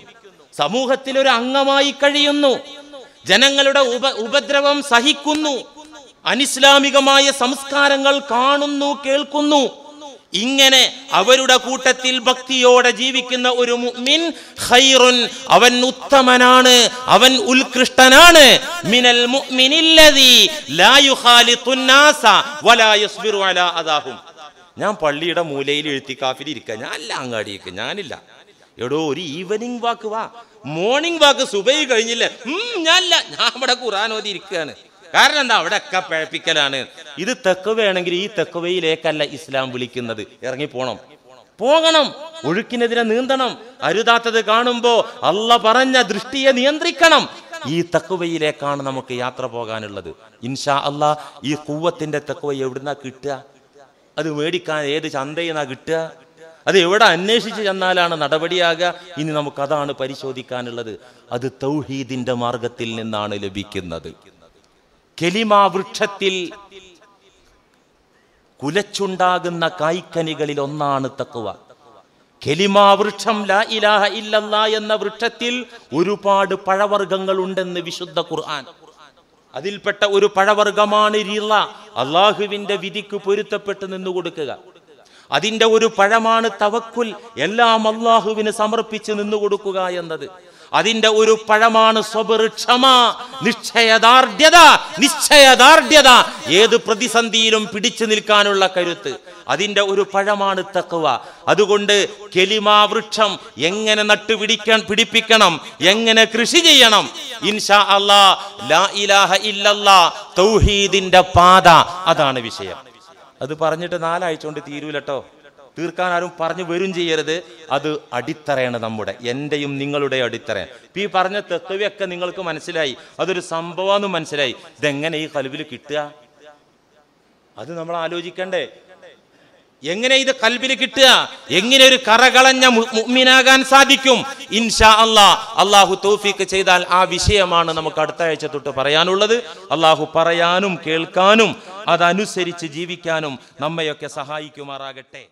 സമൂഹത്തിൽ ഒരു അംഗമായി കഴിയുന്നു ജനങ്ങളുടെ ഉപ ഉപദ്രവം സഹിക്കുന്നു അനിസ്ലാമികമായ സംസ്കാരങ്ങൾ കാണുന്നു കേൾക്കുന്നു ഇങ്ങനെ അവരുടെ കൂട്ടത്തിൽ ഭക്തിയോടെ ജീവിക്കുന്ന ഒരു മുഅ്മിൻ ഖൈറുൻ അവൻ ഉത്തമനാണ് അവൻ ഉൽകൃഷ്ടനാണ് മിനൽ മുഅ്മിനില്ലദി ലാ യുഖാലിതുൻ നാസ വലാ യസ്ബിറു അലാ അദാഹും ഞാൻ പള്ളിയുടെ മൂലയിൽ എഴുത്തി കാഫിൽ ഇരിക്കുക ഞാൻ അല്ല അങ്ങാടിയേക്ക് ഞാനില്ല എടോ ഒരു ഈവനിങ് വാക്ക് വാ മോർണിംഗ് വാക്ക് സുബൈ കഴിഞ്ഞില്ല ഞാനില്ല ഞാൻ ഇവിടെ ഖുറാൻ ഓതി ഇരിക്കുകയാണ് കാരണം എന്താ അവിടെ ഒക്കെ പഴപ്പിക്കലാണ് ഇത് തെക്കുവയാണെങ്കിൽ ഈ തെക്കുവയിലേക്കല്ല ഇസ്ലാം വിളിക്കുന്നത് ഇറങ്ങി പോണം പോകണം ഒഴുക്കിനെതിരെ നീന്തണം അരുതാത്തത് കാണുമ്പോ അല്ല പറഞ്ഞ ദൃഷ്ടിയെ നിയന്ത്രിക്കണം ഈ തക്കുവയിലേക്കാണ് നമുക്ക് യാത്ര പോകാനുള്ളത് ഇൻഷാ അല്ല ഈ കൂവത്തിന്റെ തക്കുവ എവിടുന്നാ കിട്ടുക അത് മേടിക്കാൻ ഏത് ചന്തയിന്നാ കിട്ടുക അത് എവിടെ അന്വേഷിച്ച് ചെന്നാലാണ് നടപടിയാകുക ഇനി അതാണ് പരിശോധിക്കാനുള്ളത് അത് തൗഹീദിന്റെ മാർഗത്തിൽ നിന്നാണ് ലഭിക്കുന്നത് കെലിമാവൃക്ഷത്തിൽ കുലച്ചുണ്ടാകുന്ന കായ്ക്കനികളിൽ ഒന്നാണ് തക്കുവ കെലിമാവൃക്ഷം ലാ ഇലാഹ ഇല്ലല്ല എന്ന വൃക്ഷത്തിൽ ഒരുപാട് പഴവർഗങ്ങൾ ഉണ്ടെന്ന് വിശുദ്ധ ഖുർആൻ അതിൽപ്പെട്ട ഒരു പഴവർഗമാണ് രീള അള്ളാഹുവിന്റെ വിധിക്ക് പൊരുത്തപ്പെട്ട് നിന്നു കൊടുക്കുക അതിന്റെ ഒരു പഴമാണ് തവക്കുൽ എല്ലാം അള്ളാഹുവിന് സമർപ്പിച്ച് നിന്നു കൊടുക്കുക എന്നത് അതിന്റെ ഒരു പഴമാണ് ക്ഷമ നിശ്ചയദാർഢ്യത നിശ്ചയദാർഢ്യത ഏത് പ്രതിസന്ധിയിലും പിടിച്ചു നിൽക്കാനുള്ള കരുത്ത് അതിന്റെ ഒരു പഴമാണ് തക്കുവ അതുകൊണ്ട് കെലിമാ വൃക്ഷം എങ്ങനെ നട്ടുപിടിക്കാൻ പിടിപ്പിക്കണം എങ്ങനെ കൃഷി ചെയ്യണം ഇൻഷാ അല്ലാ ലാ ഇലാഹ തൗഹീദിന്റെ പാത അതാണ് വിഷയം അത് പറഞ്ഞിട്ട് നാലാഴ്ച കൊണ്ട് തീരൂലട്ടോ തീർക്കാൻ ആരും പറഞ്ഞു വരും ചെയ്യരുത് അത് അടിത്തറയാണ് നമ്മുടെ എൻ്റെയും നിങ്ങളുടെ അടിത്തറ ഇപ്പം ഈ പറഞ്ഞ തെക്കവയൊക്കെ നിങ്ങൾക്ക് മനസ്സിലായി അതൊരു സംഭവമെന്ന് മനസ്സിലായി ഇതെങ്ങനെ ഈ കൽബിൽ കിട്ടുക അത് നമ്മൾ ആലോചിക്കണ്ടേ എങ്ങനെ ഇത് കൽബിൽ കിട്ടുക എങ്ങനെ ഒരു കറകളഞ്ഞ മുഗ്മിനാകാൻ സാധിക്കും ഇൻഷാ അല്ലാ അള്ളാഹു തൗഫീക്ക് ചെയ്താൽ ആ വിഷയമാണ് നമുക്ക് അടുത്ത ആഴ്ച തൊട്ട് പറയാനുള്ളത് അള്ളാഹു പറയാനും കേൾക്കാനും അതനുസരിച്ച് ജീവിക്കാനും നമ്മയൊക്കെ സഹായിക്കുമാറാകട്ടെ